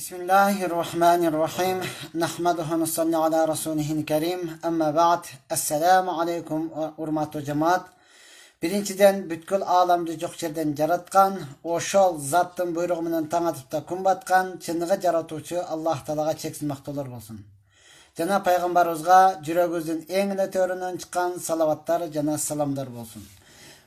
بسم الله الرحمن الرحيم نحمده ونصلي على رسوله الكريم أما بعد السلام عليكم ورحمة جماعت Birinciden bütkül alamda joqçerden jaratkan, oşol zattın buyruğu menen taң atıp kun chiniga Allah talaga çeksin maqtolar bolsun. Jana payg'ambarimizga жүрөгүбүздүн эң эле төрүнөн чыккан салаваттар жана саламдар болсун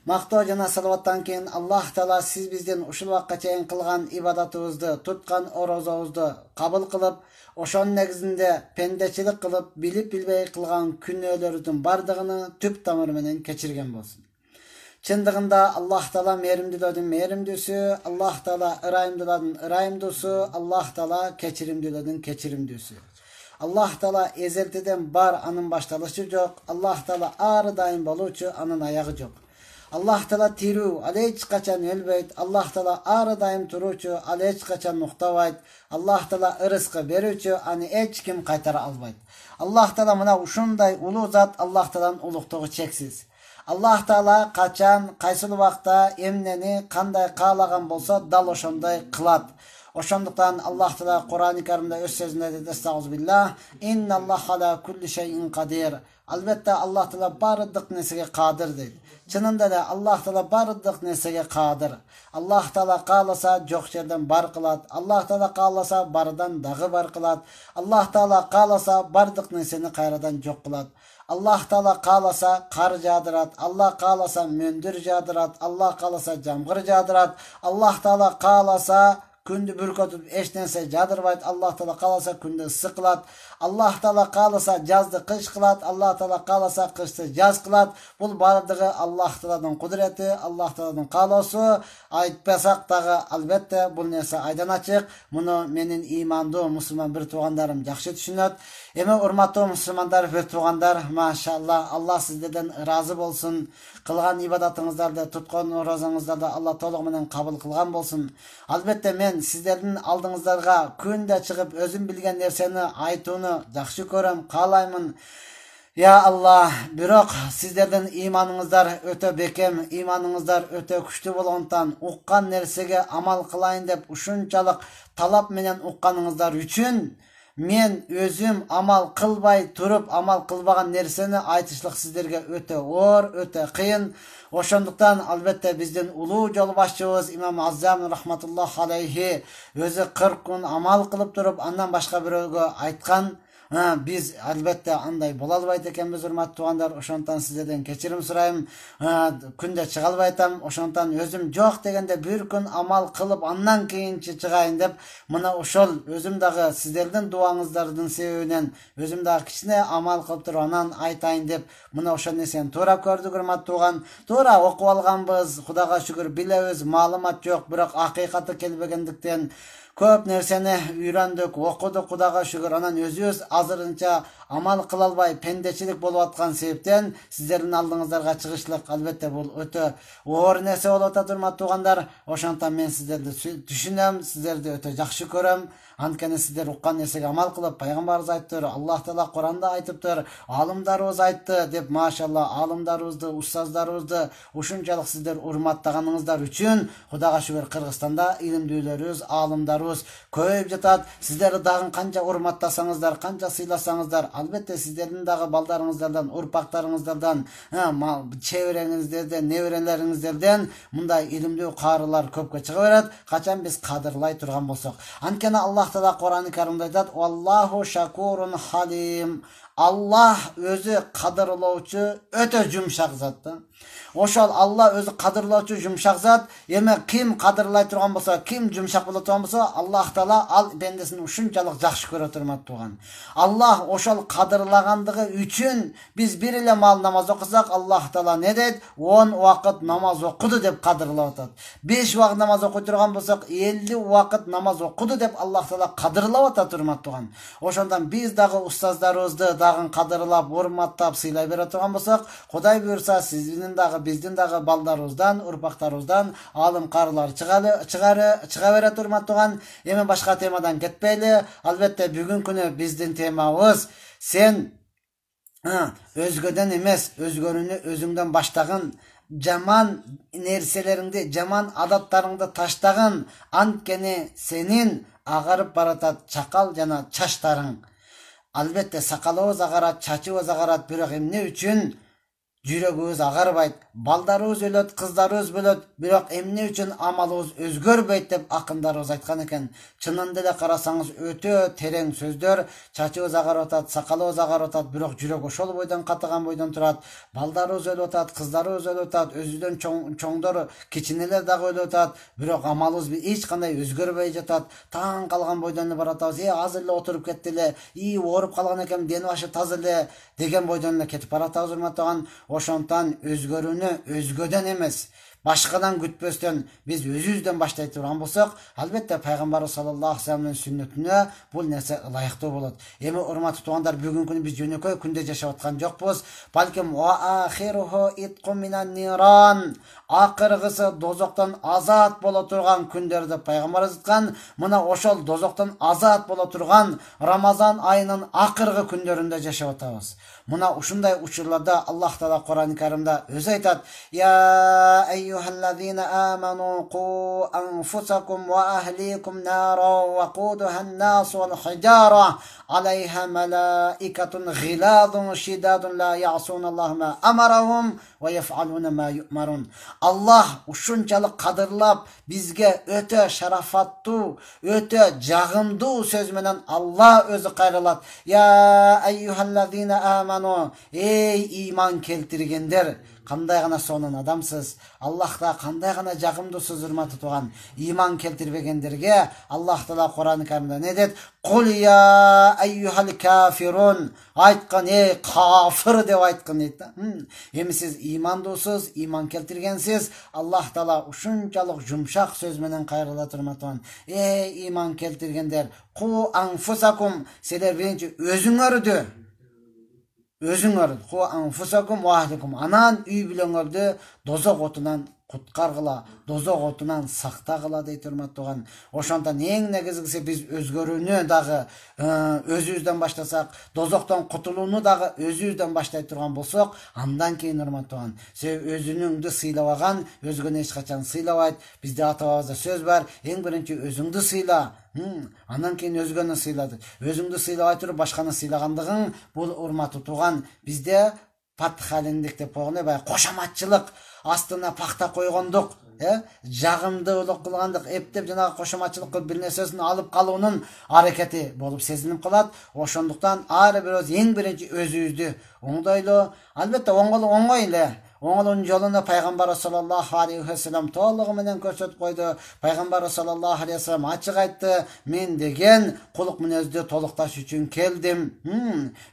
мактоо жана салаваттан кейін аллах таала сіз бізден ушул уақытқа чейин қылған ибадатыңызды, туткан орозобузду қабыл қылып, ошонун негізінде пендечилик қылып, біліп билбей қылған күнөөлөрүбүздүн баардыгыны түп тамыры менен кечирген болсун чындыгында аллах таала мээримдүүлөрдүн мээримдүүсү аллах таала ырайымдуулардын ырайымдуусу аллах таала кечиримдүүлөрдүн кечиримдүүсү аллах таала эзелтеден бар анын башталышы жоқ, аллах таала ары дайым болуучу анын аягы жок Аллах тала тиру, але қачан качан өлбейт, Аллах тала ары дайым туручу, але еч качан нұқтавайт, Аллах тала ұрысқы беручу, аны еч кім қайтара албайт. Аллах тала мына ұшындай ұлу зат Аллах талан ұлықтығы чексіз. Аллах тала қачан, қайсыл вақта, емнені қандай қалаған болса, дал ошондой кылат Ошондуктан Аллах Таала Куран Каримде өз сөзүндө деди Астагуз билла, инна Аллах шайин кадир. Албетте Аллах Таала бардык нерсеге кадир дейт. Чынында да Аллах Таала бардык нерсеге кадир. Аллах Таала кааласа жок жерден бар кылат. Аллах Таала кааласа бардан дагы бар кылат. Аллах Таала кааласа бардык нерсени кайрадан жок кылат. Аллах Таала кааласа кар жаадырат, Аллах кааласа мөндүр жаадырат, Аллах кааласа жамгыр жаадырат, Аллах Таала кааласа күнді бүркітіп ешнәрсе жадырбайды аллах тағала қаласа күнді ыссы қылады аллах тағала қаласа жазды қыш қылады аллах тағала қаласа қышты жаз қылады бұл барлығы аллах тағаланың құдіреті аллах тағаланың қалаусы айтпасақ тағы әлбетте бұл нәрсе айдан ашық мұны менің иманды мұсылман бір туғандарым жақсы түсінеді Эми урматтуу мусулмандар бир туугандар, машаалла Алла сиздерден разы болсун. Кылган ибадатыңыздарды, туткан розаңыздарды Алла толугу менен кабыл кылган болсун. Албетте мен сиздердин алдыңыздарга күндө чыгып өзүм билген нерсени айтууну жакшы көрөм, каалаймын. я алла бирок сиздердин ыйманыңыздар өтө бекем ыйманыңыздар өтө күчтүү болгондуктан уккан нерсеге амал кылайын деп ушунчалык талап менен укканыңыздар үшін мен өзім амал қылбай тұрып амал қылбаған нәрсені айтышлық сіздерге өте ор өте қиын ошондуктан албетте биздин улуу жолбашчыбыз имам аззам рахматуллах алейхи өзі кырк күн амал қылып тұрып андан башқа бирөөгө айтқан биз албетте андай боло албайт экенбиз урматтуу туугандар ошондуктан сиздерден кечирим сурайм күндө чыга албай атам ошондуктан өзүм жок дегенде бир күн амал кылып андан кийинчи чыгайын деп мына ошол өзүм дагы сиздердин дубаңыздардын себебинен өзүм дагы кичине амал кылып туруп анан айтайын деп мына ошол нерсени туура көрдүк урматтуу тууган туура окуп алганбыз кудайга шүгүр билебиз маалымат жок бирок акыйкаты келбегендиктен көп нәрсені үйрендік оқыдық құдаға шүкір анан өз азырынша амал кыла албай пендечилик болуп аткан себептен сіздердің алдыңыздарга чыгышлык әлбетте бұл өте оор нәрсе болуп атат урматтуу туугандар ошондуктан мен сіздерді түшүнөм сіздерді өте жакшы көрөм анткени сиздер уккан нерсеге амал кылып пайгамбарыбыз айтыптыр аллах таала куранда айтыптыр аалымдарыбыз айтты деп машалла аалымдарыбызды устаздарыбызды ушунчалык сиздер урматтаганыңыздар үчүн кудайга шүгүр кыргызстанда илимдүүлөрүбүз аалымдарыбыз көбөйүп жатат сиздерди дагы канча урматтасаңыздар канча сыйласаңыздар албетте сиздердин дагы балдарыңыздардан урпактарыңыздардан э, чебереңиздерден неберелериңиздерден мындай илимдүү каарылар көпкө чыга берет качан биз кадырлай турган болсок анткени алла vaqtida Qur'oni Karimda aytadi: "Vallohu shakurun halim." аллах өзі қадірлаучы өте жұмшақ зат да ошол алла өзі қадірлаучы жұмшақ зат эми ким қадірлай тұрған болса ким жұмшақ бола тұрған болса аллах тағала ал пендесін ушунчалык жакшы көрө турмат туған аллах ошол қадырлағандығы үчүн биз бир эле маал намаз окусак аллах тағала не дейт он уақыт намаз окуду деп кадырлап атат беш убакыт намаз окуй турган болсок элүү убакыт намаз окуду деп аллах тағала кадырлап атат турмат туған ошондон биз дагы устаздарыбызды дагы кадырлап урматтап сыйлай бере турган болсок кудай буюрса сиздин дагы биздин дагы балдарыбыздан урпактарыбыздан аалым карылар чыга берет урматтууган эми башка темадан кетпейли албетте бүгүнкү күнү биздин темабыз сен өзгөдөн эмес өзгөрүүнү өзүңдөн баштагын жаман нерселериңди жаман адаттарыңды таштагын анткени сенин агарып баратат чакал жана чачтарың албетте сакалыбыз агарат чачыбыз агарат бирок эмне үчүн жүрегіңіз агарбайт балдарыбыз өлөт кыздарыбыз бөлөт бирок эмне үчүн амалыбыз өзгөрбөйт деп акындарыбыз айткан экен чынында эле карасаңыз өтө терең сөздөр чачыбыз агарып атат сакалыбыз агарып атат бирок жүрөк ошол бойдон катыган бойдон турат балдарыбыз өлүп атат кыздарыбыз өлүп атат өзүбүздөн чоңдор кичинелер дагы өлүп атат бирок амалыбыз эч кандай өзгөрбөй жатат таң калган бойдон эле баратабыз э азыр эле отуруп кетти эле и ооруп калган экен ден башы таза эле деген бойдон эле кетип баратабыз урматтаган ошондуктан өзгөрүүнү өзгөдөн эмес башкадан күтпөстөн биз өзүбүздөн баштай турган болсок албетте пайгамбарыбыз саллаллаху алейхи вассаламдын сүннөтүнө бул нерсе ылайыктуу болот эми урматтуу туугандар бүгүнкү күнү биз жөнөкөй күндө жашап аткан жокпуз балким ақырғысы дозоқтан азат бола тұрған күндерді пайғамбар айтқан мына ошол дозоқтан азат бола тұрған рамазан айының ақырғы күндерінде жашап атабыз мына ушундай учурларда аллах таала құран кәрімде өзі айтады я айюхаллазина аману қу анфусакум ва ахликум нара وقودها الناس والحجارة عليها малаикатун غلاظ شداد амарахум ويفعلون ما يؤمرون الله ушунчалык кадырлап бизге өтө шарафатту өтө жагымдуу сөз менен алла өзү кайрылат я айюхаллазина аману эй иман келтиргендер қандай ғана соның адамсыз аллахта қандай ғана жағымдысыз үрматы туған иман келтірбегендерге аллах тағала құран кәрімде не деді құл я кафирун айтқын ей деп айтқын дейді да сіз сиз досыз иман келтіргенсіз аллах тағала ушунчалык жұмшақ сөз менен кайрыла ей иман келтіргендер қу анфусакум силер биринчи өзүңөрдү өзүңөр ху күм, ва күм, анаң үй біліңірді дозақ отынан құтқарғыла дозақ отынан сақтағыла дейді ең негізгісі эң негизгиси биз өзгөрүүнү дагы ә, өзүбүздөн баштасак дозоктон кутулууну дагы өзүбүздөн баштай турган болсок андан кийин урматтууган себеби өзүнүңдү сыйлабаган өзгөнү эч качан сыйлабайт бизде ата бабабызда сөз бар эң биринчи өзүңдү сыйла анан кийин өзгөнү сыйла өзіңді өзүңдү сыйлабай туруп башканы сыйлагандыгың бул урматтуу тууган бизде патхалиндик деп койгон э баягы кошоматчылык астына пахта койгондук э жагымдуулук кылгандык эптеп жанагы кошоматчылык кылып бир нерсесин алып калуунун аракети болуп сезилип калат ошондуктан ар бирөөбүз эң биринчи өзүбүздү оңдойлу албетте оңгол оңой эле оңылын жолыны пайғамбар саллаллаху алейхи толығы менен көрсетіп қойды пайғамбары саллаллаху алейхи вассалам ашық айтты мен деген құлық мінезді толықташ үшін келдім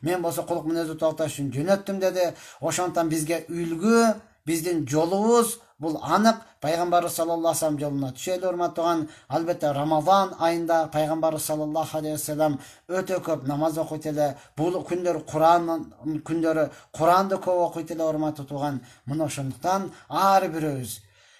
мен болса құлық мінезді толықташ үшін жөнелттім деді Ошантан бізге үлгі биздин жолубуз бул анык пайгамбарыбыз саллаллаху алейхи вассалам жолуна түшөлү урматтуган албетте рамазан айында пайгамбарыбыз саллаллаху алейхи вассалам өтө көп намаз окуйт эле бул күндөр куран күндөрү куранды көп окуйт эле урматтуу тууган мына ошондуктан ар бирөөбүз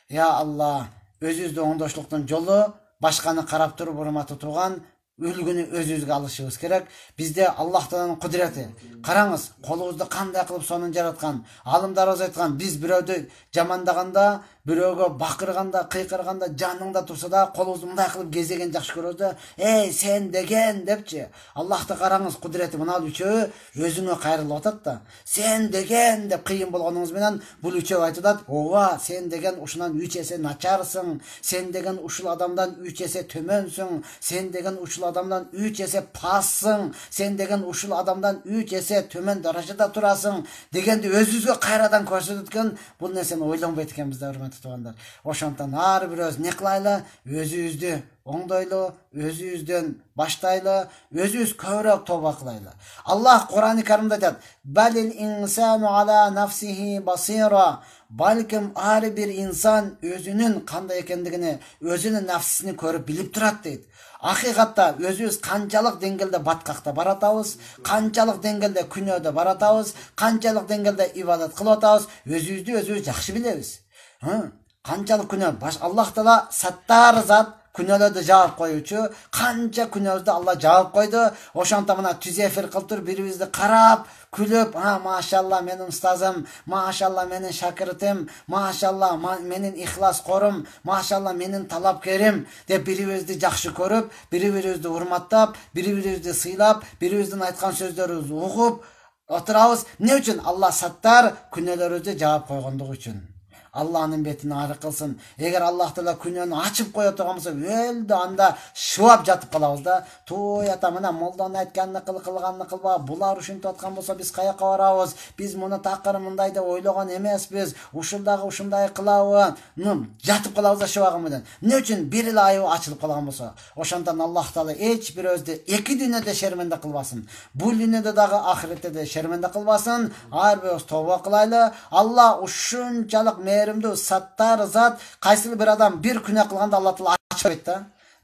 я алла өзүбүздү оңдошлуктун жолу башканы карап туруп урматтуу тууган өз өзүбүзгө алышыбыз керек Бізде аллах тааланын құдіреті. караңыз колубузду кандай кылып сонун жаратқан, аалымдарыбыз айтқан, биз біреуді жамандағанда, біреуге бақырғанда қиқырғанда жаныңда турса да қолыңызды мындай қылып кезеген жақсы көреді эй сен деген депші аллахты қараңыз құдіреті мынау үшеуі өзіңе қайырылып жатады да сен деген деп қиын менен бұл үшеуі айтып атат ооба сен деген ұшынан үш есе начарсың сен деген ұшыл адамдан үш есе төменсің сен деген ұшыл адамдан үш есе пассың сен деген ұшыл адамдан үш есе төмен дәрежеде тұрасың дегенді өзүбүзгө өзіңізге қайрадан көрсетіп бул бұл нәрсені ойланбайды екенбіз тутугандар ошондуктан ар бирөөбүз эмне кылайлы өзүбүздү оңдойлу өзүбүздөн баштайлы өзүбүз көбүрөөк тоба кылайлы аллах курани каримде айтат инсану ала нафсихи басира балким ар бир инсан өзүнүн кандай экендигине өзүнүн нафсисин көрүп билип турат дейт акыйкатта өзүбүз канчалык деңгээлде баткакта бара канчалык деңгээлде күнөөдө бара канчалык деңгээлде ибадат кылып атабыз өзүбүздү өзүбүз жакшы билебиз қаншалық күнә аллах тағала саттар зат күнәларды жауып қоючы қанша күнәларды алла жауып қойды ошанта мына түз эфир қылып тұрып бір қарап күліп а машалла менің ұстазым машалла менің шәкіртім машалла менің ихлас қорым машалла менің талапкерім деп бір бірибизди жақсы көріп бір бірибизди урматтап бір сыйлап бір айтқан сөздерибизди ұғып отырамыз не үчүн алла саттар күнәлөрүбүздү жаап койгондугу үчүн алланын бетин ары кылсын эгер аллах таала күнөөнү ачып кое турган болсо өлдү анда шыбап жатып калабыз да той ата мына молдонун айтканын кыл кылганын кылба булар ушинтип аткан болсо биз каяка барабыз биз муну такыр мындай деп ойлогон эмеспиз ушундагы ушундай кылабы жатып калабыз да шыбагы менен эмне үчүн бир эле айыбы ачылып калган болсо ошондон аллах таала эч бирөөбүздү эки дүйнөдө шерменде кылбасын бул дүйнөдө дагы ахиретте да шерменде кылбасын ар бирөөбүз тобо кылайлы алла ушунчалык мейірімді саттар зат қайсыл бір адам бір күнә қылғанда алла тағала ашып айтты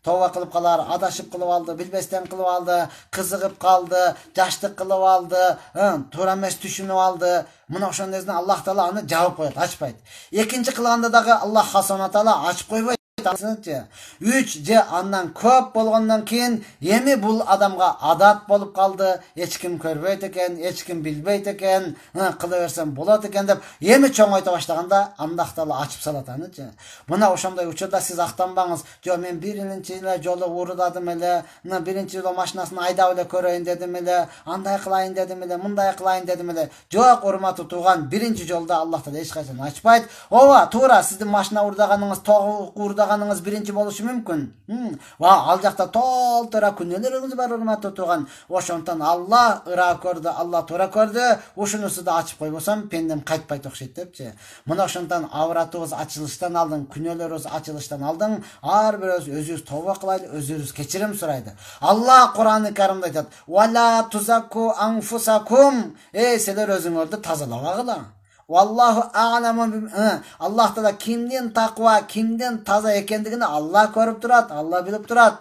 тауба қылып қалар адашып қылып алды білместен қылып алды қызығып қалды жаштық қылып алды тура емес түсініп алды мына ошондон аллах таала аны жауып қояды ашпайды екінші қылғанда дағы аллах тағала ашып қойбайды айтасыңчы үч же андан көп болгондон кийин эми бул адамга адат болуп калды эч ким көрбөйт экен эч ким билбейт экен кыла берсем болот экен деп эми чоңойто баштаганда андакты ала ачып салат анычы мына ошондой учурда сиз актанбаңыз жок мен биринчи эле жолу уурдадым эле мына биринчи жолу машинасын айдап эле көрөйүн дедим эле андай кылайын дедим эле мындай кылайын дедим эле жок урматтуу тууган биринчи жолду аллах таала эч качан ачпайт ооба туура сиздин машина уурдаганыңыз тогу уурдаган мейманыңыз бірінші болушы мүмкін ва ал жақта толтыра күнелеріңіз бар урматтуу турган ошондуктан алла ыра көрдү алла туура көрдү ушунусу да ачып койбосом пендем кайтпайт окшойт депчи мына ошондуктан авратыбыз ачылыштан алдын күнөөлөрүбүз ачылыштан алдын ар бирөөбүз өзүбүз тобо кылайлы өзүбүз кечирим сурайды алла курани каримде айтат эй силер өзүңөрдү тазалабагыла Vallahu a'lemu Allah taala kimden taqwa, kimden taza ekendigini Allah ko'rib turat, Allah bilip turat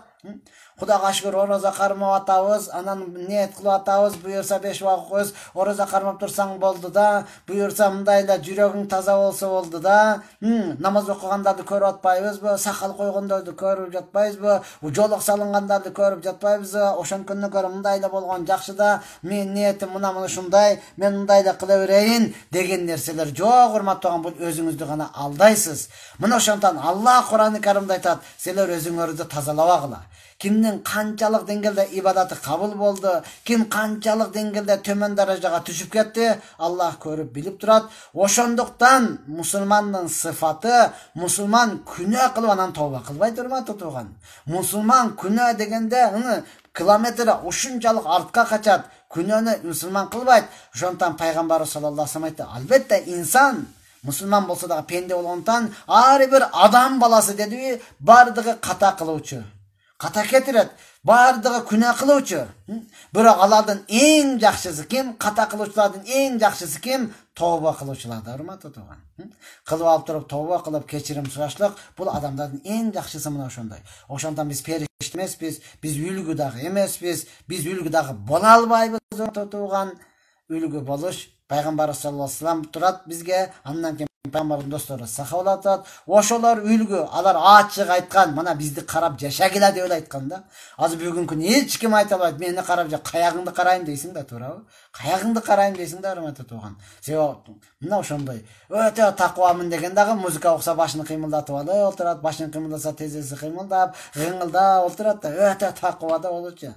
құдайға шүкір ораза қармап атабыз анан ниет кылып атабыз буюрса беш убакыт ораза кармап турсаң болду да буюрса мындай да жүрөгүң таза болсо болду да намаз окугандарды көрүп атпайбызбы сакал койгондорду көрүп жатпайбызбы салынғандарды салынгандарды көрүп жатпайбызбы ошонткондон көрө мындай эле болгон жакшы да менин ниетим мына мына ушундай мен мындай эле кыла берейин деген нерселер жок урматтуу бул өзүңүздү гана алдайсыз мына ошондуктан алла курани каримде айтат силер өзүңөрдү тазалабагыла кімнің қаншалық деңгейде ибадаты қабыл болды кім қаншалық деңгейде төмен дәрежеге түсіп кетті алла көріп біліп тұрады ошондықтан мұсылманның сыфаты мұсылман күнә қылып анан тәуба қылбай тұр ма мұсылман күнә дегенде километр ұшыншалық артқа қачады күнәні мұсылман кылбайт ошондықтан пайғамбар саллаллаху алейхи айтты әлбетте инсан мұсылман болса дағы пенде болғандықтан әрбір адам баласы деді бардығы қата қылушы қата кетіреді барлығы күнә қылушы бірақ алардың ең жақсысы кім қата қылушылардың ең жақсысы кім тоба қылушыларды құрметті туған қылып алып тұрып тоба қылып кешірім сұрашылық бұл адамдардың ең жақсысы мына ошондай ошондон біз периште емеспіз біз үлгү дагы эмеспиз биз үлгү дагы боло албайбыз тууган үлгү болуш пайгамбарыбыз саллаллаху алейхи тұрады турат бизге андан тамырын достары сахабалар атат ошолор үлгү алар ачык айткан мына бизди карап жашагыла деп эле айткан да азыр бүгүнкү күнү эч ким айта албайт мени карап же каягыңды карайм дейсиң да туурабы қаяғыңды қараймын дейсің да үрмәтет оған себебі мынау ошондай өте тақуамын деген дагы музыка оқса башын қимылдатып алып отурат башын қимылдаса тезеси кыймылдап кыңылдап отурат да өте да болушы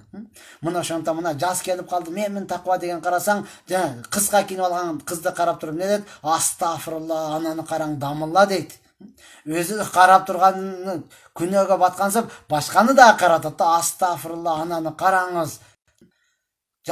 мына ошентип мына жаз келип қалды менмин тақуа деген қарасаң жана кыска кийинип алган кызды карап туруп эмне дейт ананы қараң дамылла дейт өзі қарап тұрғанын күнәға батқансып басқаны да қаратады да ананы қараңыз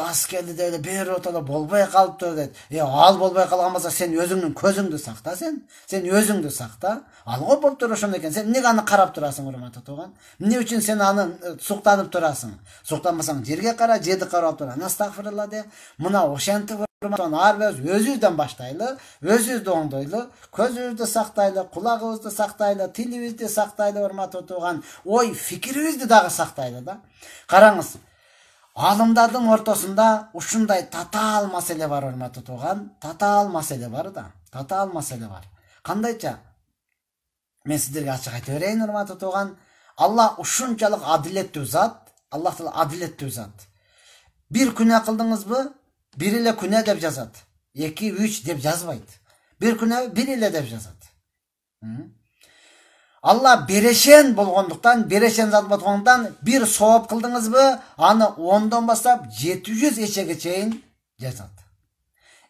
аскерлерде эле бері отуруп болбой калыптыр дейт э ал болбой қалған болса сен өзіңнің көзіңді сақта сен сен сақта ал ғой болып тұр ошондой экен сен неге аны қарап тұрасың урматтуу туған эмне үшін сен аны суктанып тұрасың суктанбасаң жерге қара жерді қарап тұр анастағфирулла де мына ошентип ар өз өзүбүздөн баштайлы өзүбүздү оңдойлу көзүбүздү сактайлы кулагыбызды сактайлы тилибизди сактайлы урматтуу туған ой фикирибизди дағы сактайлы да қараңыз ғалымдардың ортасында ушундай татаал мәселе бар урматтуу тууган татаал мәселе бар да татаал мәселе бар кандайча мен сиздерге ачык айта берейин урматтуу тууган алла ушунчалык адилеттүү зат аллах таала адилеттүү зат Бір күнә кылдыңызбы бир эле күнә деп жазат эки үч деп жазбайды. Бір күнә бир эле деп жазат алла берешен болғандықтан берешен зат болғандықтан бір сауап қылдыңыз ба аны 10-дан бастап 700 жүз есеге шейін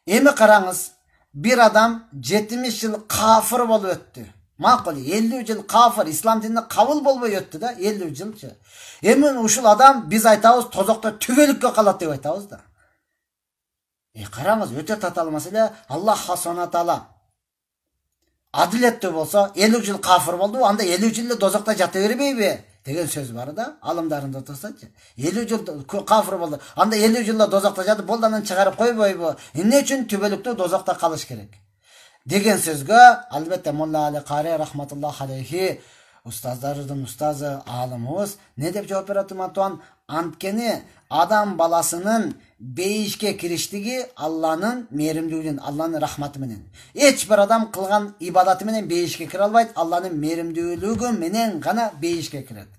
Емі қараңыз бір адам 70 жыл қафир болып өтті мақұл 50 жыл қафир, ислам дінін қабыл болмай өтті да 50 жылшы Емін ұшыл адам біз айтамыз тозақта түгелікке қалады деп айтамыз да е қараңыз өте татал мәселе алла хасана тағала Адилетті болса элүү жыл қафыр болды, анда элүү жыл дозақта жаты жата бе деген сөз бар да алымдарын тосачы элүү жыл қафыр болды, анда элүү жыл дозақта жатып болду анан шығарып койбойбу не үшін түбелікті дозақта қалыш керек деген сөзге, әлбетте мулла али кари рахматуллах алейхи ұстаздардың ұстазы ғалымымыз не деп жауап береді матуан анткени адам баласының бейішке кириштиги Алланың мээримдүүлүгүнөн алланың рахматы менен эч адам қылған ибадаты менен кіре кире Алланың алланын мээримдүүлүгү менен гана бейишке кирет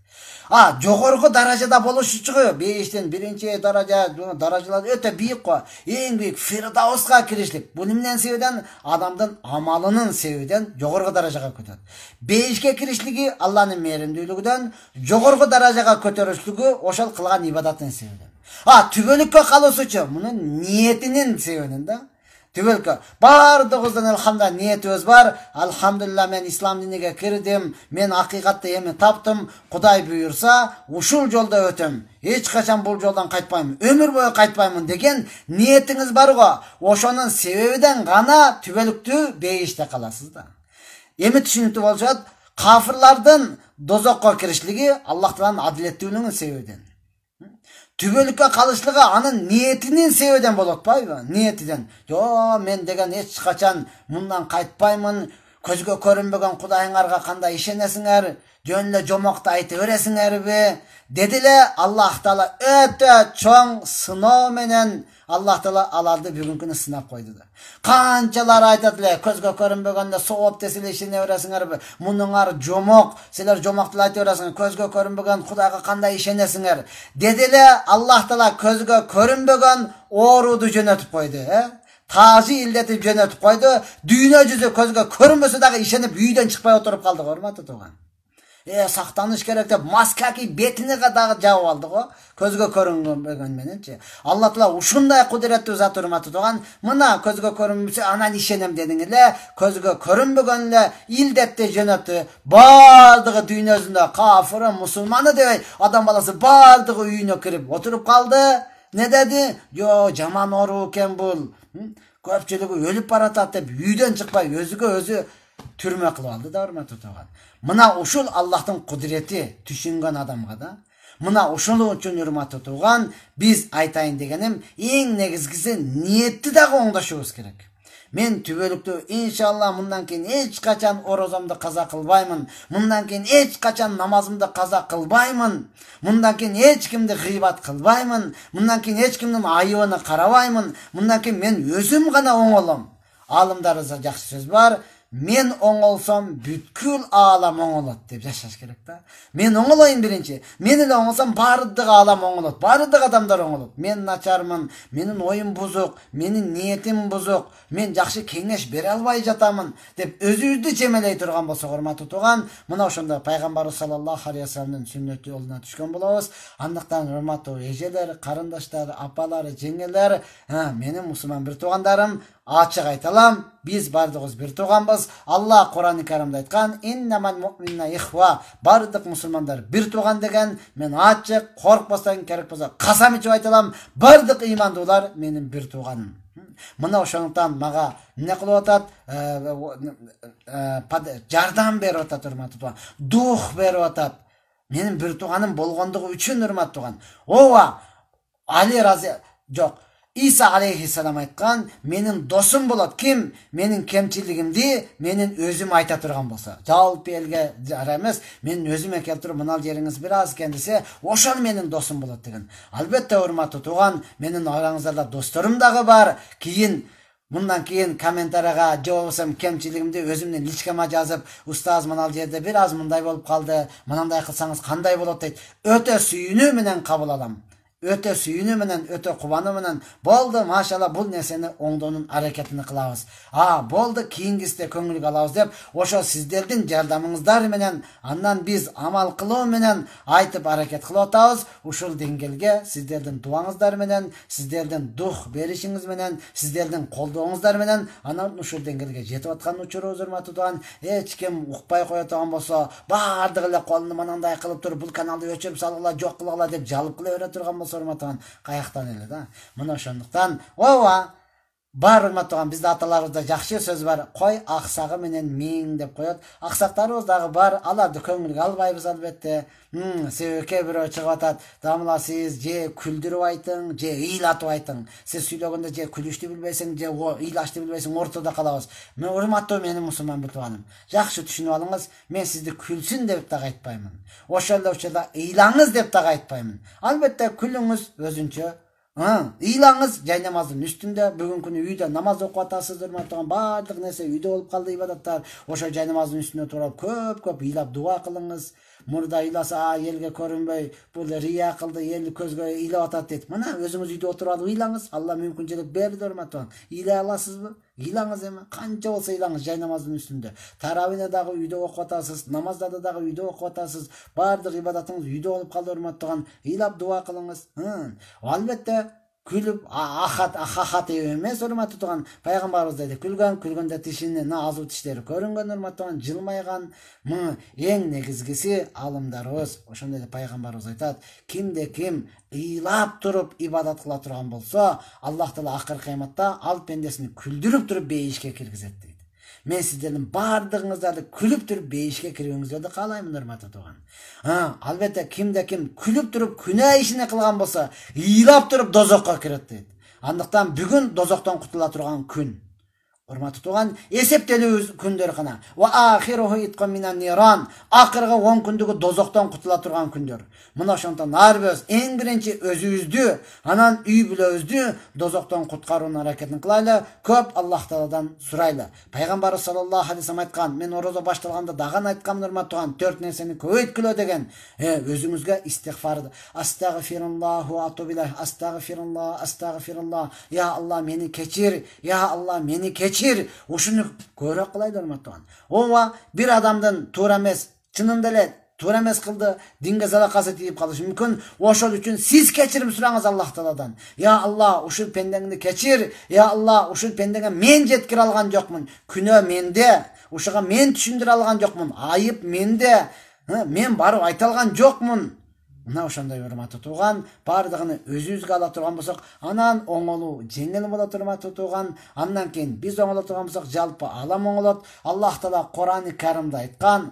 а жогорку даражада болуш үчүн бештен биринчи даража даражалар өтө бийик го эң бийик фирдауска киришlik бул эмненин себебинен адамдын амалынын себебинен жогорку даражага көтөт бейишке киришлиги алланын мээримдүүлүгүдөн жогорку даражага көтөрүштүгү ошол кылган ибадатынын себебинен а түбөлүккө калуусучу мунун ниетинин себебинен да бардығыздың баардыгыбыздын ниеті өз бар алхамдулилла мен ислам диниге кірдім мен ақиқатты эми таптым құдай бұйырса, ушул жолда өтім, эч качан бул жолдан кайтпайм өмір бою кайтпаймын деген ниетіңіз бар ғой ошоның себебіден ғана түбелікті бейіште қаласыз да Емі түшүнүктүү болушат кафырлардын дозокко кірішілігі аллах тааланын адилеттүүлүгүнүн түбөлүккө калышлыгы анын ниетинин себебинен болуп атпайбы ниетинен жоо мен деген эч качан мындан кайтпаймын көзгө көрүнбөгөн кудайыңарга кандай ишенесиңер жөн эле жомокту айта бересиңерби деди эле аллах таала өтө чоң сыноо менен аллах таала аларды бүгүнкү күні сынап қойды. а канчалар айтат эле көзгө көрүнбөгөндө сооп десе эле ишене бересиңерби мунуңар жомок силер жомокту эле айта бересиңер көзгө көрүнбөгөн кудайга кандай ишенесиңер деди эле аллах таала көзгө көрүнбөгөн ооруну жөнөтүп койду э таажы илдетин жөнөтүп койду дүйнө жүзү көзгө көрүнбөсө дагы ишенип үйдөн чыкпай отуруп калды го е э, сактаныш керек деп маска кийип бетине дагы жабып алды го көзгө мененчи алла таала ушундай кудуреттүү зат урматтуу турган мына көзгө көрүнбөсө анан ишенем дедиң эле көзгө көрүнбөгөн эле илдетти жөнөттү баардыгы дүйнө жүзүндө кафыры мусулманы дебей адам баласы баардыгы үйүнө кирип отуруп калды не деди жо жаман оору экен бул көпчүлүгү өлүп баратат деп үйдөн чыкпай өзүгө өзү түрме қылып алды да ұрмат отаға мына ушул аллахтын кудурети түшүнгөн адамға да мына ошол үчүн урмат отуган биз айтайын дегеним эң негизгиси ниетти дагы оңдошубуз керек мен түбөлүктүү иншалла мындан кийин эч качан орозомду каза кылбаймын мындан кийин эч качан намазымды каза кылбаймын мындан кийин эч кимди гыйбат кылбаймын мындан кийин эч кимдин айыбына карабаймын мындан кийин мен өзүм гана оңолом аалымдарыбызда жакшы сөз бар мен оңолсам бүткүл аалам оңолот деп жашаш керек да мен оңолоюн биринчи мен эле оңолсом баардык аалам оңолот баардык адамдар оңолот мен начармын менин оюм бузук менин ниетим бузук мен жакшы кеңеш бере албай жатамын деп өзүбүздү жемелей турган болсок урматтуу тууган мына ошондо пайгамбарыбыз саллаллаху алейхи вассаламдын сүннөтү жолуна түшкөн болобуз андыктан урматтуу эжелер карындаштар апалар жеңелер менин мусулман бир туугандарым ачык айта алам биз баардыгыбыз бир тууганбыз алла курани каримде айткан иннамал муминна ихва баардык мусулмандар бир тууган деген мен ачык коркпостон керек болсо касам ичип айта алам баардык ыймандуулар менин бир тууганым мына ошондуктан мага эмне кылып атат э, э, э, жардам берип атат урматтуу тууган дух берип атат менин бир тууганым болгондугу үчүн урматтуу тууган ооба али рази жок иса алейхисалам айтқан менің досым болады кім менің кемшілігімді менің өзім айта тұрған болса жалпы елге емес менің өзіме келіп тұрып мынау жеріңіз біраз екен десе ошол менің досым болады деген албетте урматтуу тууган менің араңыздарда досторум дагы бар кейін мұндан кейін kommentariyga же болбосо кемчилигимди өзүмдүн личкама жазып ұстаз мынал жерде бир мындай болуп калды мынандай кылсаңыз кандай болот дейт өтө сүйүнүү менен кабыл өте сүйіну менен өте қуану менен болды машалла бул нәрсені оңдоонун аракетин кылабыз а болду кийингисине көңүлгө алабыз деп ошо сиздердин жардамыңыздар менен андан биз амал кылуу менен айтып аракет кылып атабыз ушул деңгээлге сиздердин дубаңыздар менен сиздердин дух беришиңиз менен сиздердин колдооңуздар менен анан ушул деңгээлге жетип аткан учурубуз урматтуу тууган эч ким укпай кое турган болсо баардыгы эле колуну мындай кылып туруп бул каналды өчүрүп салгыла жок кылгыла деп жалып кыла бере турган болсо болсормотон қаяқтан еледі да мына ошондуктан ооба бар урматтуган бизде аталарымызда жакшы сөз бар қой ақсағы менен миң деп коет аксактарыбыз дагы бар аларды көңілге албайбыз албетте себепке бирөө чыгып атат дамыла сиз же күлдіріп айтың же ыйлатып айтың сіз сүйлөгөндө же күлішті билбесең же ыйлашты билбесең ортада калабыз мен урматтуу менин мусулман бутубаным жақсы түсініп алыңыз мен сізді күлсін деп дагы айтпаймын ошол эле учурда ыйлаңыз деп дагы айтпаймын әлбетте күліңіз өзүнчө ыйлаңыз жай намаздын үстүндө бүгүнкү күнү үйдө намаз окуп атасыздар ма турган баардык нерсе үйдө болуп калды ибадаттар ошо жай намаздын көп көп ыйлап дуа кылыңыз мурда ыйласа элге көрүнбөй бул рия кылды эл көзгө ыйлап атат дейт мына өзүңүз үйдө отуруп алып ыйлаңыз алла мүмкүнчүлүк берди урматтуу ыйлай аласызбы илаңыз эми қанча болсо илаңыз жай намаздын үстінде. таравина дагы үйдө окуп атасыз намаздарды дагы үйдө окуп атасыз баардык ибадатыңыз үйдө болуп калды урматтуу илап дуа кылыңыз албетте күліп ахат ахахат емес урматтуу туган пайгамбарыбыз деди күлгөн күлгөндө тишинин азуу тиштери көрінген урматтуу жылмайған, жылмайган ең эң негизгиси алымдарыбыз ошондой эле пайғамбарыбыз айтат кимде ким ыйлап туруп ибадат кыла турган болсо аллах таала ақыр қияматта ал пендесин күлдіріп тұрып бейишке киргизет мен сіздердің барлығыңыздарды күліп тұрып бейішке кіруіңіздерді қалаймын нұрмат А, албетте кімде кім күліп тұрып күнә ішіне қылған болса илап тұрып дозаққа кіреді дейді андықтан бүгін дозақтан құтыла тұрған күн урматтуу тууган эсептелүү күндөр гана акыркы он күндүгү дозоктон кутула турган күндөр мына ошондуктан аарыбыз эң биринчи өзүбүздү анан үй бүлөбүздү дозоктон куткаруунун аракетин кылайлы көп аллах тааладан сурайлы пайгамбарыбыз саллаллаху алейхи вассалам айткан мен орозо башталганда даган айткам урматтуу тууган төрт нерсени көбөйткүлө деген өзүңүзгө истигфар астагфируллаху атубилах астагфирулла астагфирулла я алла мени кечир я алла мени кечир кечир ушуну көбүрөөк кылайлы урматтуу ан ооба бир адамдын туура эмес чынында эле туура эмес кылды динге залакасы тийип калышы мүмкүн ошол үчүн сиз кечирим сураңыз аллах тааладан я алла ушул пендеңди кечир я алла ушул пендеңе мен жеткире алган жокмун күнөө менде ушуга мен түшүндүрө алган жокмун айып менде мен барып айта алган жокмун мына ошондой урматтуу тууган баардыгын өзүбүзгө ала турган болсок анан оңолуу жеңил болот урматтуу тууган андан кийин биз оңоло турган болсок жалпы алам оңолот аллах таала курани каримде айткан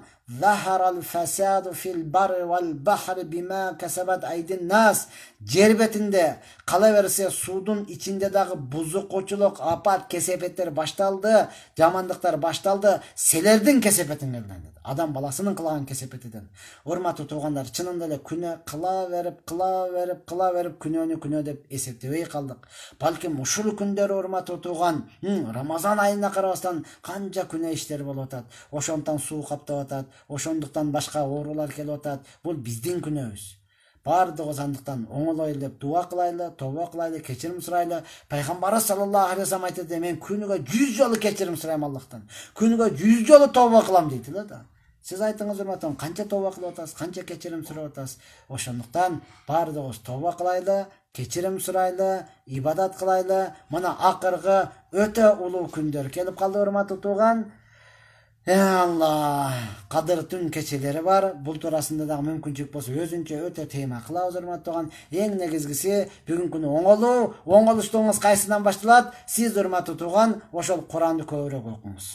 жер бетинде кала берсе суудун ичинде дагы бузукчулук апат кесепеттер башталды жамандықтар башталды селердің кесепетиңерден адам баласының кылган кесепетиден урматтуу туугандар чынында эле күнөө кыла берип кыла берип кыла берип күнөөнү күнөө деп эсептебей калдык балким ушул күндөрү урматтуу тууган рамазан айына карабастан канча күнөө иштер болуп атат ошондуктан суу каптап атат ошондуктан башка оорулар келип атат бул биздин күнөөбүз барлығы оңыл оңол деп дуа кылайлы тоба кылайлы кешірім сурайлы пайгамбарыбыз саллаллаху алейхи вассалам айтады мен күніге жүз жолы кешірім сұраймын аллахтан күніге жүз жолы тоба кылам дейді эле да сиз айтыңыз урматтуу қанша тоба кылып атасыз канча кечирим сурап атасыз ошондуктан баардыгыбыз тоба кылайлы кечирим сурайлы ибадат кылайлы мына акыркы өтө улуу күндөр келип калды урматтуу тууган алла қадыр түн кечелери бар. Бул турасында дагы мүмкүнчүлүк болсо өзүнчө өтө тема кылабыз урматтуу Эң негизгиси бүгүнкү күнү оңолуу. Оңолуштугуңуз кайсынан башталат? Сиз урматтуу тууган ошол Куранды көбүрөөк окуңуз.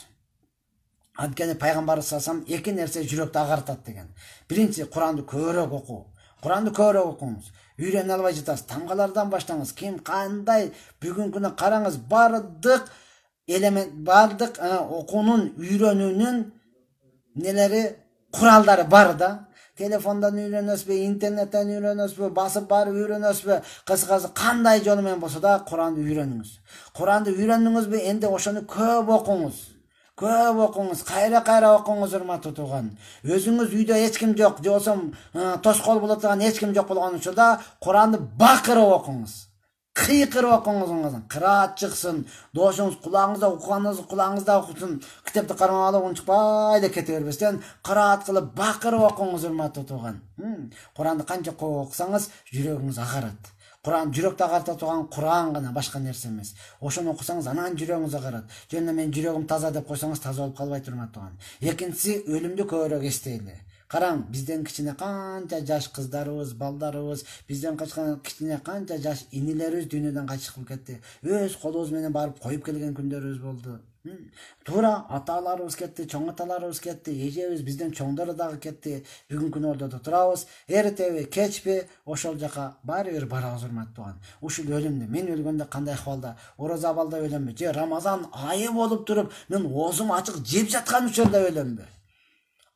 Анткени пайгамбарыбыз салсам эки нерсе жүрөктү агартат деген. Биринчи Куранды көбүрөөк окуу. Куранды көбүрөөк окуңуз. Үйрөнө албай жатасыз. тамгалардан баштаңыз. Ким кандай бүгүнкү күнү караңыз баардык элемент бардық оқуның үйренуінің нелері құралдары бар да телефондан үйрөнөсүзбү бе интернеттен үйрөнөсүзбү басып барып үйрөнөсүзбү бе қысқасы қандай жолмен болса да құранды үйреніңіз құранды үйрендіңіз бе енді ошоны көп оқыңыз көп оқыңыз қайра қайра оқыңыз урматтуу тууган өзүңүз үйдө эч ким жок же болбосо тоскоол боло турган эч ким жок болгон учурда куранды бакырып окуңуз қиқыр оқыңыз қырат шықсын досыңыз құлағыңызда оқығаныңыз құлағыңызда оқысын кітапты қарамаға алып оны шықпайды кете бербестен қырат қылып бақыр оқыңыз құрметті туған құранды қанша көп оқысаңыз жүрегіңіз ағарады құран жүректі ағарта тұрған құран ғана басқа нәрсе емес ошоны оқысаңыз анан жүрегіңіз ағарады жөнде мен жүрегім таза деп қойсаңыз таза болып қалбайды құрметті туған екіншісі өлімді көбірек істейді қараң бізден кішіне қанша жаш қыздарыбыз балдарыбыз бізден қашқан кішіне қанша жас інілеріміз дүниеден қашып кетті өз қолыбызменен барып қойып келген күндеріміз болды тура ата аталарыбыз кетті чоң аталарыбыз кетті эжебиз бізден чоңдор дагы кетти бүгүнкү күнү ордодо турабыз эртеби кечпи ошол жака баары бир барабыз урматтуу тууган ушул өлүмдү мен өлгөндө кандай акыбалда ороза абалда өлөмбү же рамазан айы болып туруп мен оозум ачык жеп жаткан учурда өлөмбү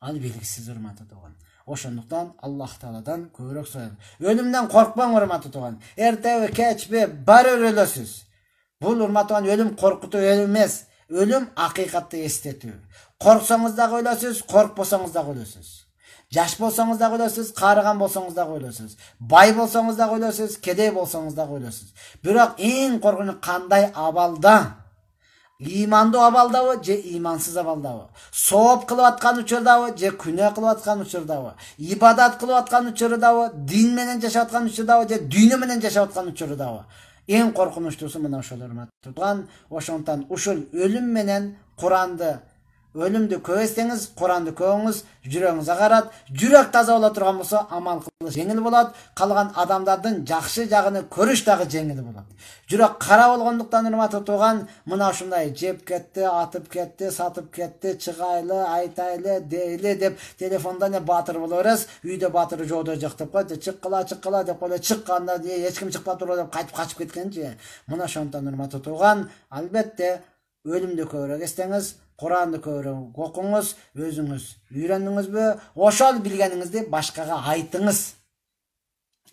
ал белгісіз ұрматы туған ошондуктан аллах тааладан көбүрөөк сурайын өлүмдөн коркпоң урматтуу тууган эртеби кечпи баары бир өлөсүз бул урматтуу өлүм коркутуу эмес өлүм акыйкатты эстетүү корксоңуз дагы өлөсүз коркпосоңуз дагы өлөсүз жаш болсоңуз дагы өлөсүз карыган болсоңуз дагы өлөсүз бай болсоңуз дагы өлөсүз кедей болсоңуз дагы өлөсүз бирок эң коркунуч кандай абалда иманды абалдауы же имансыз абалдабы сооп кылып аткан учурдабы же күнө кылып аткан учурдабы ибадат кылып аткан учурдабы дин менен жашап аткан учурдабы же дүйнө менен жашап аткан учурдабы эң коркунучтуусу мына ошол урматтуу ошондуктан ушул өлүм менен куранды өнімді көбестеңіз құранды көріңіз жүрегіңізге қарат жүрек таза бола тұрған болса амал қылыс жеңіл болады қалған адамдардың жақсы жағыны көріш дағы жеңіл болады жүрек қара болғандықтан нұрматы туған мына шындай жеп кетті атып кетті сатып кетті шығайлы айтайлы дейлі деп телефонда не батыр бола бересіз үйде батыры жоқта жоқ деп қойды шық қала деп қойды шыққанда ешкім шықпай тұр деп қайтып қашып кеткенше мына шонтан нұрматы туған әлбетте өлімді көбірек естеңіз құранды көріп қоқыңыз, өзіңіз үйрендіңіз бе ошол білгеніңізді башқаға айтыңыз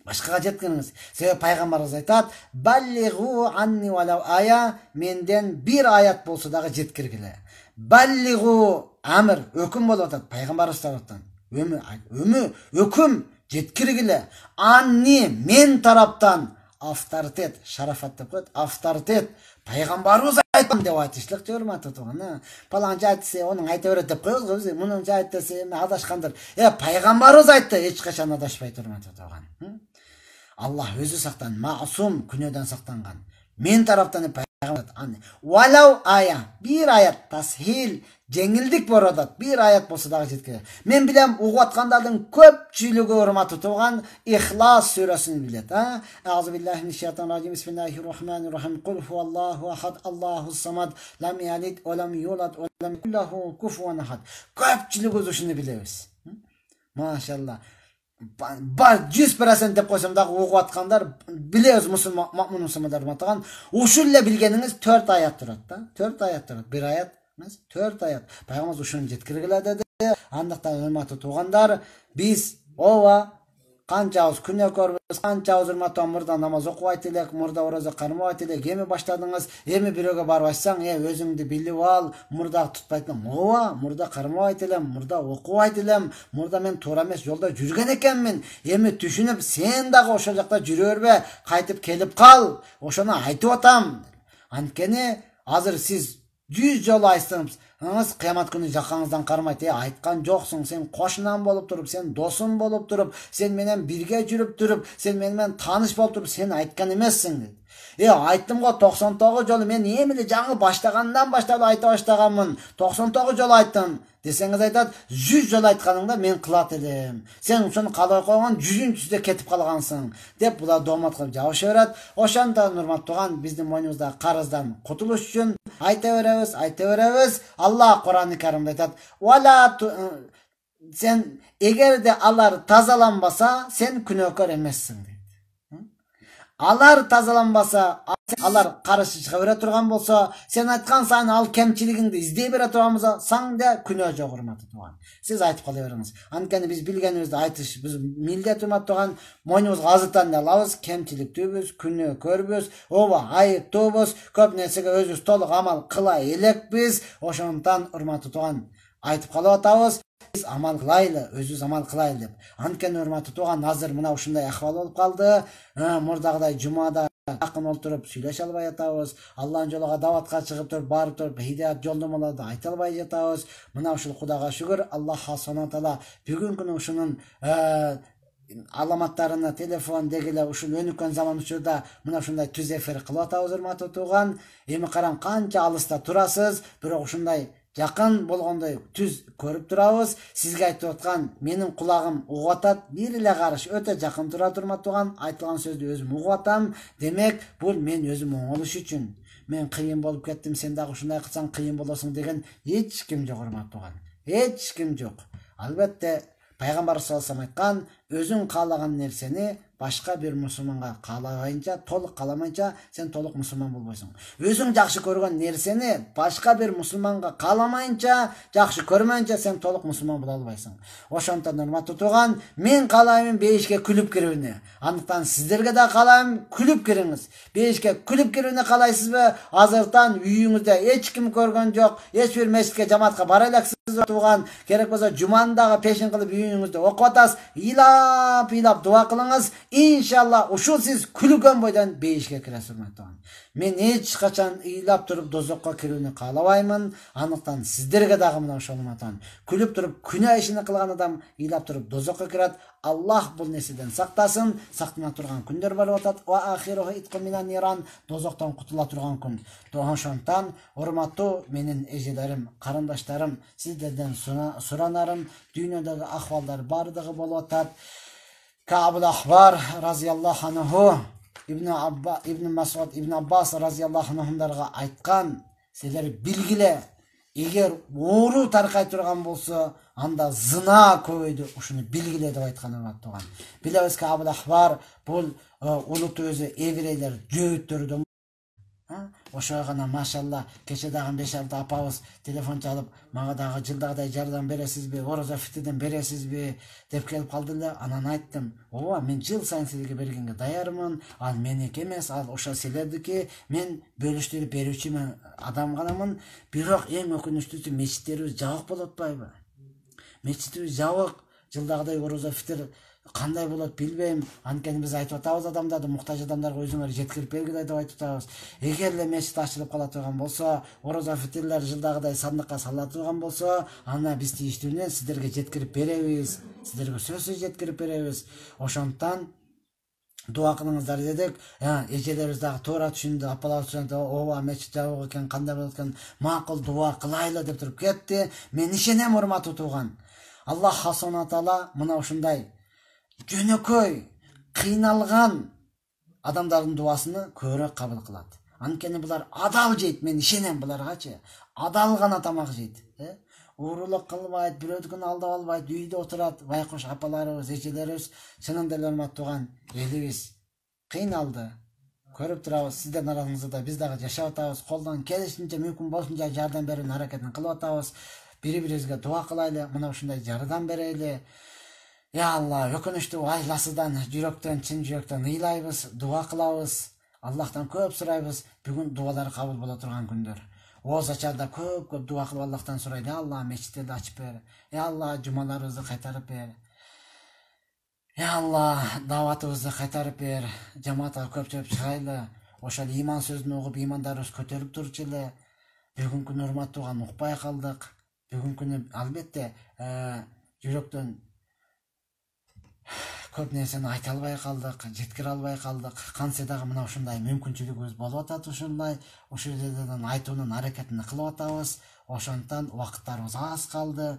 башқаға жеткізіңіз себебі пайғамбарымыз айтады ая менден бір аят болса дағы жеткіргіле баллиғу әмір өкім болып жатады пайғамбарымыз тараптан өмі, үкім өкім жеткіргілі анни мен тараптан авторитет шарафат деп қояды авторитет пайғамбарымыз айтқан деп айтышлық жіберме атып ана паланша айтты оның айта береді деп қоямыз ғой біз мұнынша десе сен адашқандар е пайғамбарымыз айтты ешқашан адашпай тұрма деп оған аллах өзі сақтан масум күнәдан сақтанған мен тараптан anne. Walau aya bir ayat tashil жеңилдик бородат бир аят болсо дагы жеткиле мен билем угуп аткандардын көпчүлүгү урматы тууган ихлас сүрөсүн билет а аузу биллахи мин шайтан ражим бисмиллахи рахмани рахим кул хуаллаху ахад аллаху самад лам ялид ва лам юлад ва лам куфуан ахад көпчүлүгүбүз ушуну билебиз машалла жүз процент деп қойсам дағы оқып жатқандар білеміз мұсылман мусулмандар мұсылмандар атаған ушул эле билгениңиз төрт аят турат да төрт аят турат бир аят эмес төрт аят пайгамбарыбыз ушуну жеткиргиле деди андыктан урматтуу туугандар биз ооба канча ауыз көрбіз, көрбөз канча ауыз мурда намаз окуп айтылык мурда орозо айт элек эми баштадыңыз эми бирөөгө барып айтсаң э өзүңдү билип ал мурда тутпайт ооба мурда кармап айт элем мұрда окуп айт элем мурда мен туура эмес жолдо жүргөн экенмин эми түшүнүп сен дагы ошол жакта жүрө бербе кайтып келип кал ошону айтып атам анткени азыр сиз жүз жолу айтсаңыз Аңыз қиямат күні жақаңыздан қармайды, айтқан жоқсың, сен қошынан болып тұрып, сен досым болып тұрып, сен менен бірге жүріп тұрып, сен менімен таныш болып тұрып, сен айтқан емессің е айттым ғой 99 тоғыз жолы мен еміде жаңы баштағаннан баштап айта баштағанмын тоқсан тоғыз жолы айттым десеңіз айтады жүз жол айтқаныңда мен қылат едім сен соны қалай қойған жүзіншісі кетіп қалғансың деп бұлар домат қылып жауыша береді ошанда нұрмат туған біздің мойнымыздағы қарыздан құтылыш үшін айта береміз айта береміз алла құран кәрімде айтады сен егер алар тазаланбаса сен күнәкар емессің алар тазаланбаса алар каршы шыға бере турган болсо сен айткан сайын ал кемчилигиңди издей бере турган болсо саңда күнөө жок урматтуу тууган сиз айтып кала бериңиз анткени биз билгенибизди айтыш биз милдет урматтуу тууган мойнубузга азыктан да алабыз кемчиликтүүбүз күнөө оба ооба айыптуубуз көп нерсеге өзүбүз толук амал кыла элекпиз ошондуктан урматтуу тууган айтып калып атабыз біз амал қылайлы өзіміз амал қылайлы деп анткени урматтуу туған азыр мына ушундай акыбал болуп калды мурдагыдай жумада жакын отуруп сүйлөшө албай жатабыз алланын жолуга дауатқа чыгып туруп барып туруп хидаят жолдомолорду айта албай жатабыз мына ушул кудайга шүгүр аллах субхана таала бүгүнкү күнү ушунун аламаттарына телефон дегіле ушул өнүккөн заман учурда мына ушундай түз эфир кылып атабыз урматтуу тууган эми караң канча алыста турасыз бирок ушундай жақын болғандай түз көріп тұрауыз. сізге айтып отқан менің құлағым ұғатады биріле қарыш өте жақын тұра тұрма туған айтылған сөзді өзім ұғатам демек бұл мен өзім оңылыш үшін мен қиын болып кеттім сен дағы шындай қылсаң қиын боласың деген ешкім жоқ ұрмат туған ешкім жоқ албетте, пайғамбар саллаллаху айтқан өзің қалаған нәрсені башка бир мусулманга каалаганча толук кааламайынча сен толук мусулман болбойсуң өзүң жакшы көргөн нерсени башка бир мусулманга кааламайынча жакшы көрмөйүнчө сен толук мусулман боло албайсың ошондуктан урматтуу тууган мен каалайм бейишке күлүп кирүүнү андыктан сиздерге да каалайм күлүп кириңиз бейишке күлүп кирүүнү каалайсызбы азыртан үйүңүздө эч ким көргөн жок эч бир мечитке жамаатка бара элексиз туған керек болса жұмандағы пешін қылып үйіңізде оқып атасыз илап илап дуа қылыңыз иншалла ушул сіз күлгөн бойдан бейішке кіресіз урматтуу мен эч качан ыйлап туруп дозокко кирүүнү каалабаймын андыктан сиздерге дагы мына ошол урматтуу күлүп туруп күнөө ишини кылган адам ыйлап туруп дозокко кирет аллах бул нерседен сактасын сактана турган күндөр болуп атат дозоктон кутула турган күн ошондуктан урматтуу менин эжелерим карындаштарым сіз сіздерден сұранарым дүйнөдөгү ахвалдар баардыгы болуп атат Кабыл ахбар разияллаху анху ибн абба ибн масуд ибн аббас разияллаху анхундарга айткан силер билгиле эгер оору таркай турган болсо анда зына көбейді, ушуну билгиле деп айткан урматтуу тууган билебиз Кабыл ахбар бұл улуту өзү еврейлер жөөттөрдөн ошого гана машалла кече дагы беш алты апабыз телефон чалып мага дагы жылдагыдай жардам бересизби орозо фитиден бересизби деп келип калды эле анан айттым ооба мен жыл сайын силерге бергенге даярмын ал меники эмес ал ошо силердики мен бөлүштүрүп берүүчү адам ганамын бирок эң өкүнүчтүүсү мечиттерибиз жабык болуп атпайбы мечитибиз жабык жылдагыдай орозо фитир қандай болады билбейм анткени біз айтып атабыз адамдарды мұқтаж адамдарға өзүңөр жеткирип бергиле деп айтып атабыз егер де мечит ачылып кала турган болсо ораза фитирлер жылдагыдай сандыкка салына турган болсо ана биз тийиштүүнү сиздерге жеткирип беребиз сиздерге сөзсүз жеткирип беребиз ошондуктан дуа кылыңыздар дедик эжелерибиз ә, дагы туура түшүндү апаларыбыз түшүндү ооба мечит жабык экен кандай болот экен макул дуа кылайлы деп туруп кетти мен ишенем урматтуу тууган аллах субхана таала мына ушундай жөнөкөй қиналған адамдардын дуасыны көбүрөөк кабыл кылат анткени булар адал жейт мен ишенем буларгачы адал гана тамак жейт э уурулук кылбайт бирөөдүкүн алдап албайт үйдө отурат байкуш апаларыбыз эжелерибиз чынында эле урматтуу тууган элибиз кыйналды көрүп турабыз сиздердин араңызда биз дагы жашап атабыз колдон келишинче мүмкүн болушунча жардам берүүнүн аракетин кылып атабыз бири бирибизге дуа кылайлы мына ушундай жардам берели алла өкүнүчтүү айласыдан жүректен шын жүректен ыйлайбыз дуа кылабыз аллахтан көп сұрайбыз бүгін дубалар қабыл бола тұрған күндер ооз ачарда көп көп дуа қылып аллахтан сұрайды э алла мечиттерди ачып бер э алла жумаларыбызды қайтарып бер э алла дааватыбызды қайтарып бер жамаатка жүріп чыгайлы ошол ыйман сөзүн угуп ыймандарыбыз көтөрүлүп турчу эле бүгүнкү нурмат тууган укпай калдык күнү албетте жүрөктөн көп нәрсені айта албай қалдық жеткіре албай қалдық конциядағы мына ушундай мүмкіншілік өз болып атат ушундай ушул жерде айтуунун аракетин кылып атабыз ошондуктан убакыттарыбыз аз калды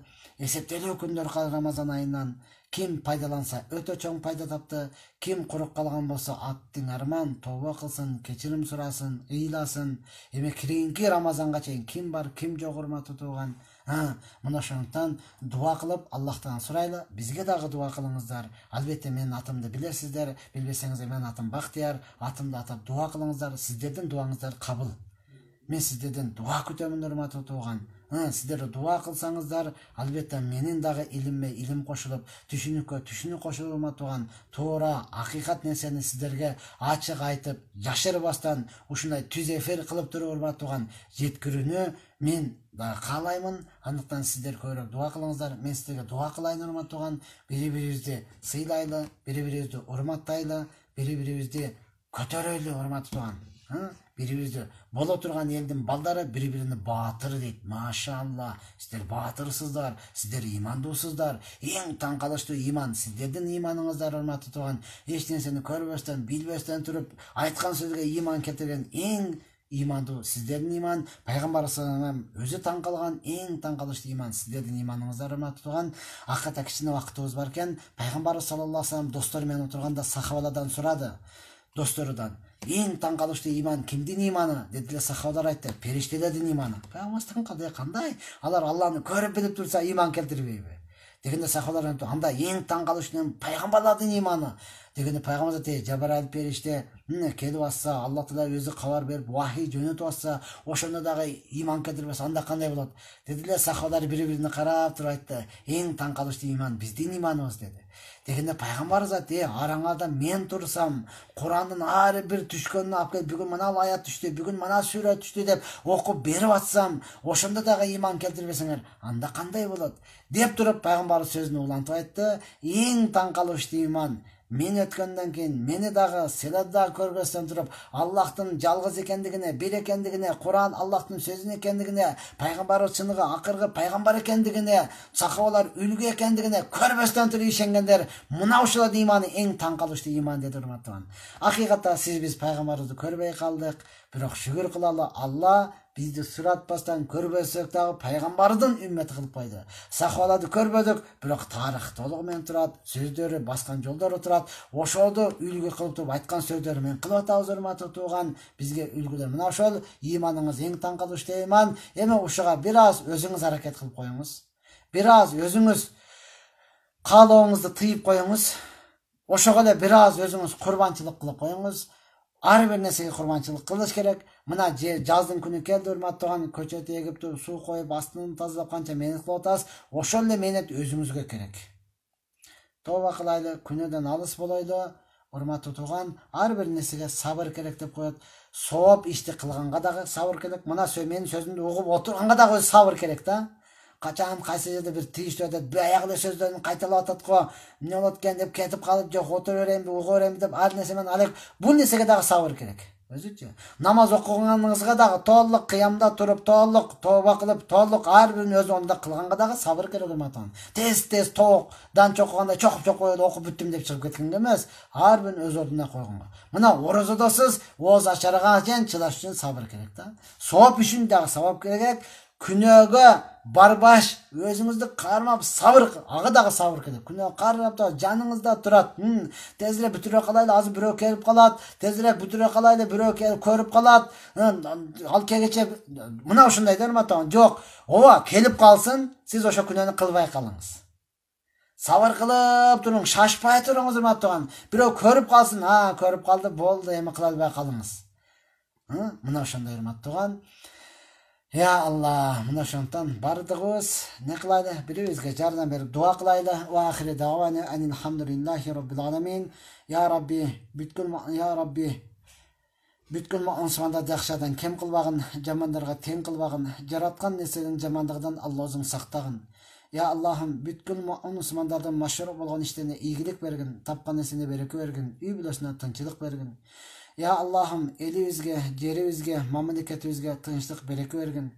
эсептелүү күндөр калды рамазан айынан ким пайдаланса өтө чоң пайда тапты ким құрып калган болсо аттың арман тоба кылсын кечирим сурасын ыйласын эми кийинки рамазанга чейин ким бар ким жок урматтуу тууган мына ошондуктан дуа қылып аллахтан сұрайлы бізге дағы дуа қылыңыздар әлбетте мен атымды білесіздер билбесеңиздер мен атым бактияр атымды атап дуа қылыңыздар сіздердің дуаңыздар қабыл мен сіздерден дуа күтөмүн урматтуу тууган сіздер дуа қылсаңыздар әлбетте менің дағы илімме ілім қосылып түшінікке түшінік қосылып туған туура ақиқат нәрсені сіздерге ашық айтып жашырбастан ушундай түз эфир қылып туруп урматтуу туған жеткирүүнү мен қалаймын анықтан сіздер көбірек дұға қылыңыздар мен сіздерге дұға қылайын нұрмат туған бірі бірімізді сыйлайлы бірі бірімізді ұрматтайлы бірі бірімізді көтерелі құрмат туған бір бірімізді бола тұрған елдің балдары бір біріне батыр дейді машалла сіздер батырсыздар сіздер имандусыздар ең таңқалышты иман сіздердің иманыңыздар құрметті туған ешнәрсені көрбестен білбестен тұрып айтқан сөзге иман келтірген ең иманды сіздердің иман пайғамбар салам өзі таң қалған ең таңқалышты иман сіздердің иманыңыздар ма тұрған ақырда кішкене уақытымыз бар екен пайғамбар саллаллаху алейхи вассалам достарымен отырғанда сахабалардан сұрады достарыдан ең қалышты иман кімдің иманы деділер сахабалар айтты періштелердің иманы пайғамбарымыз қалды қандай алар алланы көріп біліп тұрса иман келтірмейді дегенде сахабалар анда ең таңқалышты пайғамбарлардың иманы дегенде пайғамбар айтты жабраил періште келіп жатса алла тағала өзі хабар беріп уахи жөнетіп жатса ошонда дагы иман келтіріп анда кандай болот Деділе сахабалар бири бирине карап туруп айтты эң таң калыштуу иман биздин иманыбыз деди дегенде пайғамбар зат е араңарда мен тұрсам құранның әрбір бір түшкенін алып келіп бүгін мынау аят түшті бүгін мына сүре түшті деп оқып беріп жатсам ошонда дагы иман келтірбесеңер анда қандай болады деп тұрып пайғамбар сөзін улантып айтты ең таң иман мен өткөндөн кийин мени дагы силерди дагы көргөстөн туруп аллахтын жалгыз экендигине бир экендигине куран аллахтын сөзүн экендигине пайгамбарыбыз чыныгы акыркы пайгамбар экендигине сахабалар үлгү экендигине көрбөстөн туруп ишенген сендер мынаушылар иманы ең таңқалышты иман деді құрметті ақиқатта сіз біз пайғамбарымызды көрбей қалдық бірақ шүгүр қылалы алла бізді сұратпастан көрбесек тағы пайғамбардың үмметі қылып қойды сахабаларды көрмедік бірақ тарих толығымен тұрады сөздері басқан жолдар тұрады ошоды үлгі қылып тұрып айтқан сөздерімен қылып атамыз урматтуу туған бізге үлгілер мына ошол иманыңыз ең таңқалышты иман енді ушыға біраз өзіңіз әрекет қылып қойыңыз біраз өзіңіз қалауыңызды тыйып қойыңыз ошого эле бир аз өзүңүз курбанчылык кылып коюңуз ар бир нерсеге курбанчылык кылыш керек мына жаздын күнү келди урматтууган көчөт эгип туруп суу коюп астын тазалап канча мээнет кылып атасыз ошол эле мээнет өзүңүзгө керек тооба кылайлы күнөөдөн алыс болойлу урматтуу тууган ар бир нерсеге сабыр керек деп коет сооп ишти кылганга дагы сабыр керек мына менин сөзүмдү угуп отурганга дагы сабыр керек да качан қайсы жерде бір тийиштүү деп бір эле сөздерін қайталап атат го эмне болот экен деп кетип қалып жоқ отура беремін уга беремін деп әр нерсе менен алек бул нерсеге дагы сабыр керек өзүчү намаз окуганыңызга дагы толық қиямда тұрып толық тооба қылып толық ар бирин өз ордунда кылганга дагы сабыр керек урматтуу тез тез тез тоқдан чокугандай чокуп чокуп қояды оқып бүттүм деп шығып кеткенге эмес ар өз ордуна қойғанға мына оразада сіз ооз ачарга чейин чыдаш үчүн сабыр керек та сооп үшін дагы сабыр керек күнөөгө барбаш өзіңізді қармап сабыр аға дағы сабыр кіл күн қарап тұр жаныңызда тұрады тезірек бітіре қалайлы азыр біреу келіп қалады тезірек бітіре қалайлы біреу келіп көріп қалады ал келгенше мынау шындай дер жоқ ова келіп қалсын сіз оша күнәні қылбай қалыңыз сабыр қылып тұрыңыз шашпай тұрыңыз тұған біреу көріп қалсын а көріп қалды болды эми қыла албай қалыңыз мына ошондой тұған я алла мына ошондуктан баардыгыбыз эмне кылайлы бирибизге жардам берип дуа кылайлы ва ахири давана роббил аламин я рабби бүткүл я рабби бүткүл мусмандар жакшыдан кем кылбагын жамандарга тең кылбагын жараткан нерседен жамандыгынан алла өзүң сактагын я аллахым бүткүл мусулмандардын машһур болгон иштерине ийгилик бергин тапкан нерсене береке бергин үй бүлөсүнө тынчылык бергин Я Аллахым, eli üzge, geri üzge, memleketi üzge я bereke vergin.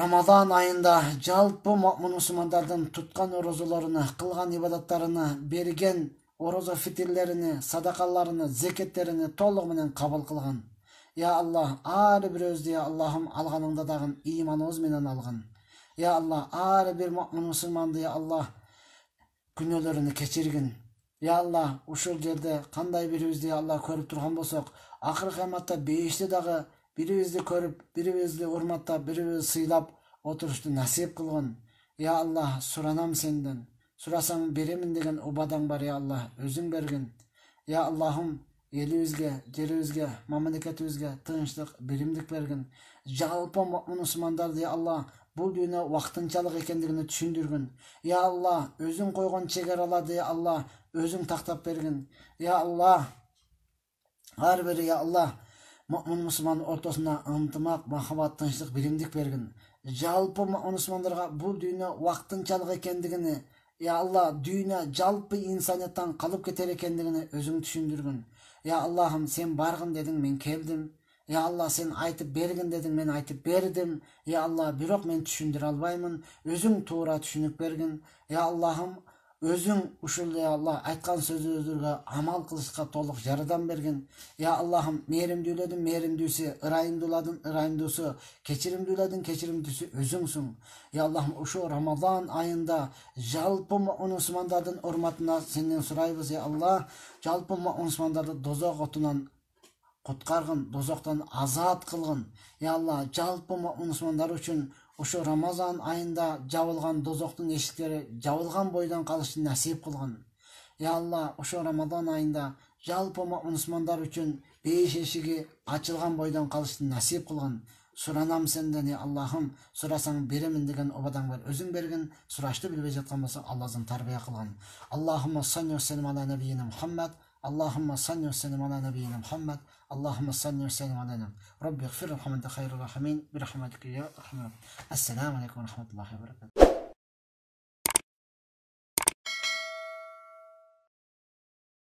рамазан айында жалпы мұсылмандардың тұтқан оразаларына, қылған ибадаттарына, берген ораза садақаларын садақаларына, толық менен қабыл қылған. Я Алла, ары бір өзде Аллахым алғаныңда дағын иманыңыз менен алған. Я Алла, ары бір мұмын мұсылманды, Я Аллах, кечиргин Я алла ушул жерде кандай бирибизди алла көрүп турган болсок акыркы кыяматта бейиште дагы бирибизди көрүп бирибизди урматтап бирибизди сыйлап отурушту насип кылгын Я алла суранам сенден сурасаң беремин деген убадаң бар Я алла өзің бергин Я аллахым элибизге жерибизге мамлекетибизге тынчтык биримдик бергин жалпы мусмандарды алла бұл дүйнө уақытыншалық екендігін түсіндіргін я алла өзің қойған шекараларды я алла өзің тақтап бергін я алла әрбір я алла мұмын мұсылман ортасына ынтымақ махаббат тыныштық білімдік бергін жалпы мұсылмандарға бұл дүйнө уақытыншалық екендігін я алла дүйнө жалпы инсанияттан қалып кетер екендігін өзің түсіндіргін я аллахым сен барғын дедің мен келдім е алла сен айтып бергін дедің мен айтып бердім е алла бирок мен түшүндүрө албаймын өзүң туура түшүнүк бергин е аллахым өзүң ушул э алла айткан сөздөргө амал кылышка толук жардам бергин э аллахым мээримдүүлөрдүн мээримдүүсү ырайымдуулардын ырайымдуусу кечиримдүүлөрдүн кечиримдүүсү өзүңсүң э аллахым ушул рамазан айында жалпы мусмандардын урматына сенден сурайбыз э алла жалпы мусмандарды дозок отунан құтқарғын дозақтан азат қылғын е алла жалпы мұсылмандар үшін ұшы рамазан айында жабылған дозақтың есіктері жабылған бойдан қалышын нәсіп қылғын е алла ұшы рамазан айында жалпы мұсылмандар үшін бейіш есігі ашылған бойдан қалышын нәсіп қылғын сұранам сенден е аллахым сұрасаң беремін деген обадаң бар өзің берген сұрашты білбей жатқан болса алладан тәрбие қылған аллахумма салли уассалам ала набиина мухаммад аллахумма салли уассалам ала набиина мухаммад اللهم صل وسلم على نبينا ربي اغفر لنا انت خير الراحمين برحمتك يا ارحم السلام عليكم ورحمه الله وبركاته